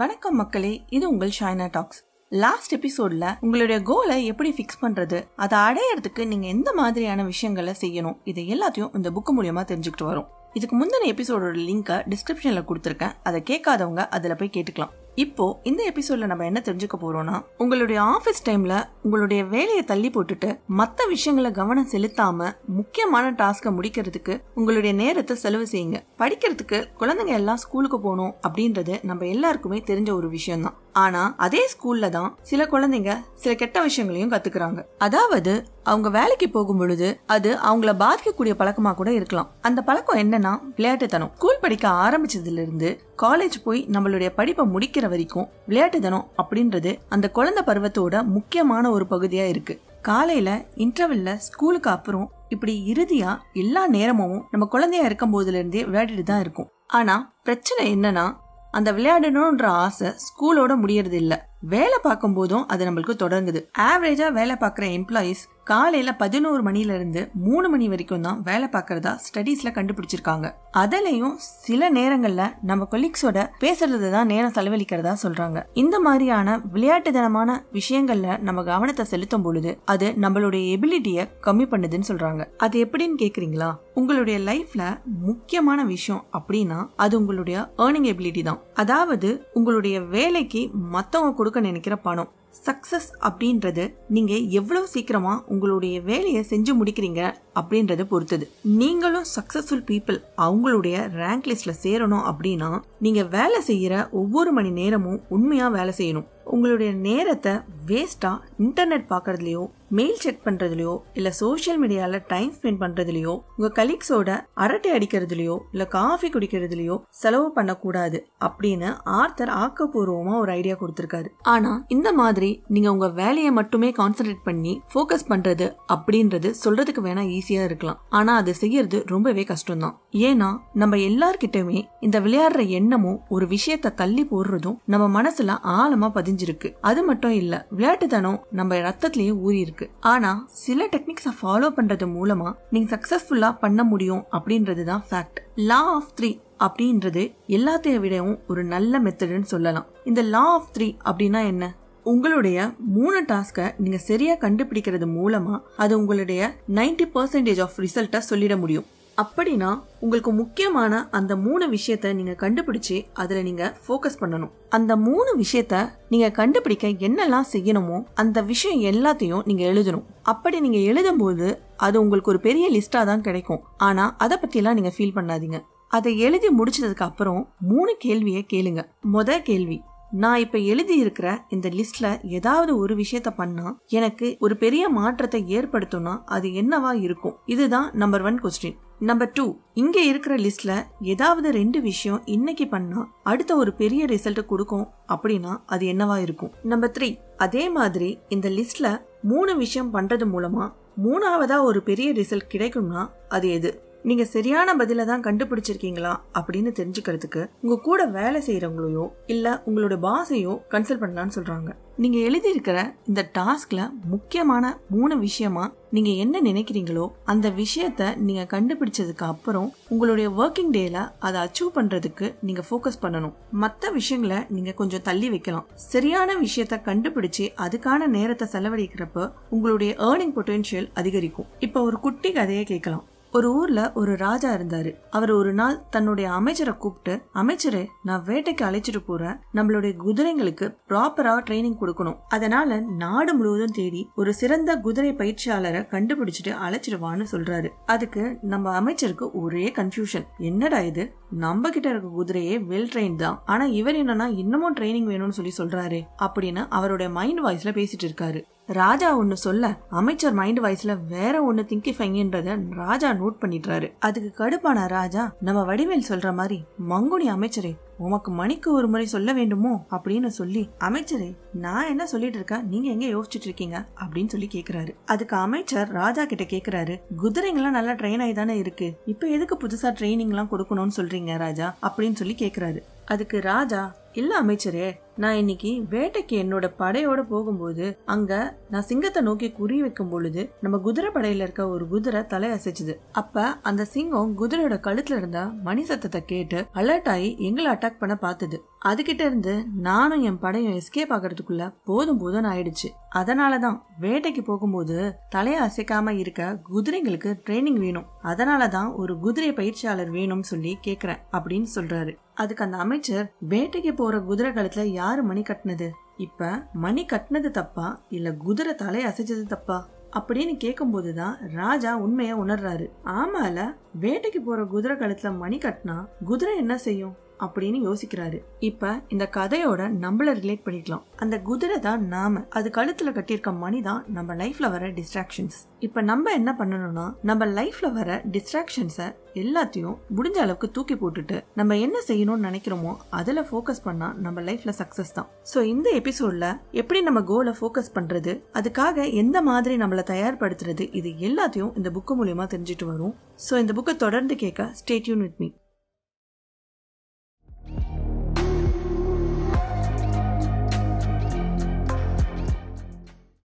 வணக்கம் மக்களே இது உங்கள் ஷைனா டாக்ஸ் லாஸ்ட் எபிசோட்ல உங்களுடைய கோலை எப்படி ஃபிக்ஸ் பண்றது அதை அடையறதுக்கு நீங்க எந்த மாதிரியான விஷயங்களை செய்யணும் இது எல்லாத்தையும் இந்த புக் மூலியமா தெரிஞ்சுக்கிட்டு வரும் இதுக்கு முந்தின எபிசோடோட லிங்கை டிஸ்கிரிப்ஷன்ல கொடுத்துருக்கேன் அதை கேட்காதவங்க அதில் போய் கேட்டுக்கலாம் இப்போ இந்த எபிசோட்ல நம்ம என்ன தெரிஞ்சுக்க போறோம்னா உங்களுடைய ஆபீஸ் டைம்ல உங்களுடைய வேலையை தள்ளி போட்டுட்டு மத்த விஷயங்களை கவனம் செலுத்தாம முக்கியமான டாஸ்க முடிக்கிறதுக்கு உங்களுடைய நேரத்தை செலவு செய்யுங்க படிக்கிறதுக்கு குழந்தைங்க எல்லாம் ஸ்கூலுக்கு போகணும் அப்படின்றது நம்ம எல்லாருக்குமே தெரிஞ்ச ஒரு விஷயம் தான் ஆனா அதே ஸ்கூல்ல தான் சில குழந்தைங்க சில கெட்ட விஷயங்களையும் கத்துக்கிறாங்க அதாவது அவங்க வேலைக்கு போகும் பொழுது அது அவங்கள பாதிக்கக்கூடிய பழக்கமா கூட இருக்கலாம் அந்த பழக்கம் என்னன்னா விளையாட்டுத்தனம் ஸ்கூல் படிக்க ஆரம்பிச்சதுல இருந்து காலேஜ் போய் நம்மளுடைய படிப்பை முடிக்கிற வரைக்கும் விளையாட்டுத்தனம் அப்படின்றது அந்த குழந்தை பருவத்தோட முக்கியமான ஒரு பகுதியா இருக்கு காலையில இன்டர்வெல்ல ஸ்கூலுக்கு அப்புறம் இப்படி இறுதியா எல்லா நேரமும் நம்ம குழந்தையா இருக்கும் போதுல இருந்தே விளையாடிட்டு தான் இருக்கும் ஆனா பிரச்சனை என்னன்னா அந்த விளையாடணுன்ற ஆசை ஸ்கூலோட முடியறது இல்லை வேலை பார்க்கும் போதும் அது நம்மளுக்கு தொடங்குது ஆவரேஜா வேலை பார்க்குற எம்ப்ளாயிஸ் காலையில பதினோரு மணில இருந்து மூணு மணி வரைக்கும் தான் வேலை பார்க்கறதா ஸ்டடீஸ்ல கண்டுபிடிச்சிருக்காங்க அதுலயும் சில நேரங்கள்ல நம்ம கொலீக்ஸோட பேசுறது தான் நேரம் செலவழிக்கிறதா சொல்றாங்க இந்த மாதிரியான விளையாட்டு தனமான விஷயங்கள்ல நம்ம கவனத்தை செலுத்தும் பொழுது அது நம்மளுடைய எபிலிட்டிய கம்மி பண்ணுதுன்னு சொல்றாங்க அது எப்படின்னு கேக்குறீங்களா உங்களுடைய லைஃப்ல முக்கியமான விஷயம் அப்படின்னா அது உங்களுடைய ஏர்னிங் எபிலிட்டி தான் அதாவது உங்களுடைய வேலைக்கு மத்தவங்க கொடுக்க கொடுக்க நினைக்கிற பணம் சக்சஸ் அப்படின்றது நீங்க எவ்வளவு சீக்கிரமா உங்களுடைய வேலையை செஞ்சு முடிக்கிறீங்க அப்படின்றத பொறுத்தது நீங்களும் சக்சஸ்ஃபுல் பீப்புள் அவங்களுடைய ரேங்க் லிஸ்ட்ல சேரணும் அப்படின்னா நீங்க வேலை செய்யற ஒவ்வொரு மணி நேரமும் உண்மையா வேலை செய்யணும் உங்களுடைய நேரத்தை வேஸ்டா இன்டர்நெட் பாக்குறதுலயோ மெயில் செக் பண்ணுறதுலையோ இல்லை சோஷியல் மீடியாவில் டைம் ஸ்பெண்ட் பண்ணுறதுலையோ உங்கள் கலீக்ஸோட அரட்டை அடிக்கிறதுலையோ இல்லை காஃபி குடிக்கிறதுலையோ செலவு பண்ணக்கூடாது அப்படின்னு ஆர்த்தர் ஆக்கப்பூர்வமாக ஒரு ஐடியா கொடுத்துருக்காரு ஆனால் இந்த மாதிரி நீங்கள் உங்கள் வேலையை மட்டுமே கான்சென்ட்ரேட் பண்ணி ஃபோக்கஸ் பண்ணுறது அப்படின்றது சொல்கிறதுக்கு வேணால் ஈஸியாக இருக்கலாம் ஆனால் அதை செய்யறது ரொம்பவே கஷ்டம்தான் ஏன்னா நம்ம எல்லார்கிட்டயுமே இந்த விளையாடுற எண்ணமும் ஒரு விஷயத்த தள்ளி போடுறதும் நம்ம மனசுல ஆழமா பதிஞ்சிருக்கு அது மட்டும் இல்ல விளையாட்டுத்தனம் நம்ம ரத்தத்திலேயே ஊறி இருக்கு இருக்கு ஆனா சில டெக்னிக்ஸை ஃபாலோ பண்றது மூலமா நீங்க சக்சஸ்ஃபுல்லா பண்ண முடியும் அப்படின்றது தான் ஃபேக்ட் லா ஆஃப் த்ரீ அப்படின்றது எல்லாத்தைய விடவும் ஒரு நல்ல மெத்தடுன்னு சொல்லலாம் இந்த லா ஆஃப் த்ரீ அப்படின்னா என்ன உங்களுடைய மூணு டாஸ்கை நீங்கள் சரியா கண்டுபிடிக்கிறது மூலமாக அது உங்களுடைய நைன்டி பர்சன்டேஜ் ஆஃப் ரிசல்ட்டை சொல்லிட முடியும் அப்படின்னா உங்களுக்கு முக்கியமான அந்த மூணு விஷயத்த நீங்க கண்டுபிடிச்சு அதுல நீங்க ஃபோக்கஸ் பண்ணணும் அந்த மூணு விஷயத்த நீங்க கண்டுபிடிக்க என்னெல்லாம் செய்யணுமோ அந்த விஷயம் எல்லாத்தையும் நீங்க எழுதணும் அப்படி நீங்க எழுதும் போது அது உங்களுக்கு ஒரு பெரிய லிஸ்டா தான் கிடைக்கும் ஆனா அதை எல்லாம் நீங்க ஃபீல் பண்ணாதீங்க அதை எழுதி முடிச்சதுக்கு அப்புறம் மூணு கேள்வியை கேளுங்க முத கேள்வி நான் இப்ப எழுதி இருக்கிற இந்த லிஸ்ட்ல ஏதாவது ஒரு விஷயத்த பண்ணா எனக்கு ஒரு பெரிய மாற்றத்தை ஏற்படுத்தும்னா அது என்னவா இருக்கும் இதுதான் number one question number two இங்க இருக்கிற லிஸ்ட்ல ஏதாவது ரெண்டு விஷயம் இன்னைக்கு பண்ணா அடுத்த ஒரு பெரிய ரிசல்ட் கொடுக்கும் அப்படின்னா அது என்னவா இருக்கும் நம்பர் த்ரீ அதே மாதிரி இந்த லிஸ்ட்ல மூணு விஷயம் பண்றது மூலமா மூணாவதா ஒரு பெரிய ரிசல்ட் கிடைக்கும்னா அது எது நீங்க சரியான பதில தான் கண்டுபிடிச்சிருக்கீங்களா அப்படின்னு தெரிஞ்சுக்கிறதுக்கு உங்க கூட வேலை செய்யறவங்களையோ இல்ல உங்களோட பாஸையோ கன்சல்ட் பண்ணலாம்னு சொல்றாங்க நீங்க எழுதியிருக்கிற இந்த டாஸ்க்ல முக்கியமான மூணு விஷயமா நீங்க என்ன நினைக்கிறீங்களோ அந்த விஷயத்த நீங்க கண்டுபிடிச்சதுக்கு அப்புறம் உங்களுடைய ஒர்க்கிங் டேல அதை அச்சீவ் பண்றதுக்கு நீங்க ஃபோக்கஸ் பண்ணணும் மற்ற விஷயங்களை நீங்க கொஞ்சம் தள்ளி வைக்கலாம் சரியான விஷயத்த கண்டுபிடிச்சு அதுக்கான நேரத்தை செலவழிக்கிறப்ப உங்களுடைய ஏர்னிங் பொட்டென்ஷியல் அதிகரிக்கும் இப்ப ஒரு குட்டி கதையை கேட்கலாம் ஒரு ஊர்ல ஒரு ராஜா இருந்தாரு அவர் ஒரு நாள் தன்னுடைய அமைச்சரை கூப்பிட்டு அமைச்சரே நான் வேட்டைக்கு அழைச்சிட்டு போறேன் நம்மளுடைய குதிரைங்களுக்கு ப்ராப்பரா ட்ரைனிங் கொடுக்கணும் அதனால நாடு முழுவதும் தேடி ஒரு சிறந்த குதிரை பயிற்சியாளரை கண்டுபிடிச்சிட்டு அழைச்சிடுவான்னு சொல்றாரு அதுக்கு நம்ம அமைச்சருக்கு ஒரே கன்ஃபியூஷன் என்னடா இது நம்ம கிட்ட இருக்க குதிரையே வெல் ட்ரெயின் தான் ஆனா இவர் என்னன்னா இன்னமும் ட்ரைனிங் வேணும்னு சொல்லி சொல்றாரு அப்படின்னு அவருடைய மைண்ட் வாய்ஸ்ல பேசிட்டு இருக்காரு ராஜா ஒன்று சொல்ல அமைச்சர் மைண்ட் வாய்ஸ்ல வேற ஒன்று திங்கிஃபைங்கன்றத ராஜா நோட் பண்ணிடுறாரு அதுக்கு கடுப்பான ராஜா நம்ம வடிவேல் சொல்ற மாதிரி மங்குனி அமைச்சரே உமக்கு மணிக்கு ஒரு முறை சொல்ல வேண்டுமோ அப்படின்னு சொல்லி அமைச்சரே நான் என்ன சொல்லிட்டு இருக்கேன் நீங்க எங்க யோசிச்சுட்டு இருக்கீங்க அப்படின்னு சொல்லி கேக்குறாரு அதுக்கு அமைச்சர் ராஜா கிட்ட கேக்குறாரு குதிரைங்கெல்லாம் நல்லா ட்ரெயின் ஆகி தானே இருக்கு இப்ப எதுக்கு புதுசா ட்ரைனிங் எல்லாம் கொடுக்கணும்னு சொல்றீங்க ராஜா அப்படின்னு சொல்லி கேக்குறாரு அதுக்கு ராஜா இல்ல அமைச்சரே நான் இன்னைக்கு வேட்டைக்கு என்னோட படையோட போகும்போது அங்க நான் சிங்கத்தை நோக்கி குறி வைக்கும் பொழுது நம்ம குதிரை படையில இருக்க ஒரு குதிரை தலை அசைச்சுது அப்ப அந்த சிங்கம் குதிரையோட கழுத்துல இருந்த மணி சத்தத்தை கேட்டு அலர்ட் ஆகி எங்களை அட்டாக் பண்ண பார்த்தது அதுகிட்ட இருந்து நானும் என் படையும் எஸ்கேப் ஆகிறதுக்குள்ள போதும் போதும் ஆயிடுச்சு அதனால தான் வேட்டைக்கு போகும்போது தலையை அசைக்காம இருக்க குதிரைங்களுக்கு ட்ரைனிங் வேணும் அதனால தான் ஒரு குதிரை பயிற்சியாளர் வேணும்னு சொல்லி கேக்குறேன் அப்படின்னு சொல்றாரு அதுக்கு அந்த அமைச்சர் வேட்டைக்கு போற குதிரை காலத்துல யாரு மணி கட்டினது இப்ப மணி கட்டினது தப்பா இல்ல குதிரை தலை அசைச்சது தப்பா அப்படின்னு கேக்கும் தான் ராஜா உண்மைய உணர்றாரு ஆமால வேட்டைக்கு போற குதிரை கழுத்துல மணி கட்டினா குதிரை என்ன செய்யும் அப்படின்னு யோசிக்கிறாரு இப்ப இந்த கதையோட நம்மள ரிலேட் பண்ணிக்கலாம் அந்த குதிரை தான் நாம அது கழுத்துல கட்டியிருக்க மணி தான் நம்ம லைஃப்ல வர டிஸ்ட்ராக்ஷன்ஸ் இப்ப நம்ம என்ன பண்ணணும்னா நம்ம லைஃப்ல வர டிஸ்ட்ராக்ஷன்ஸை எல்லாத்தையும் முடிஞ்ச அளவுக்கு தூக்கி போட்டுட்டு நம்ம என்ன செய்யணும்னு நினைக்கிறோமோ அதுல ஃபோக்கஸ் பண்ணா நம்ம லைஃப்ல சக்சஸ் தான் ஸோ இந்த எபிசோட்ல எப்படி நம்ம கோலை ஃபோக்கஸ் பண்றது அதுக்காக எந்த மாதிரி நம்மளை தயார்படுத்துறது இது எல்லாத்தையும் இந்த புக்கு மூலியமா தெரிஞ்சுட்டு வரும் ஸோ இந்த புக்கை தொடர்ந்து கேட்க ஸ்டேட்யூன் வித் மீ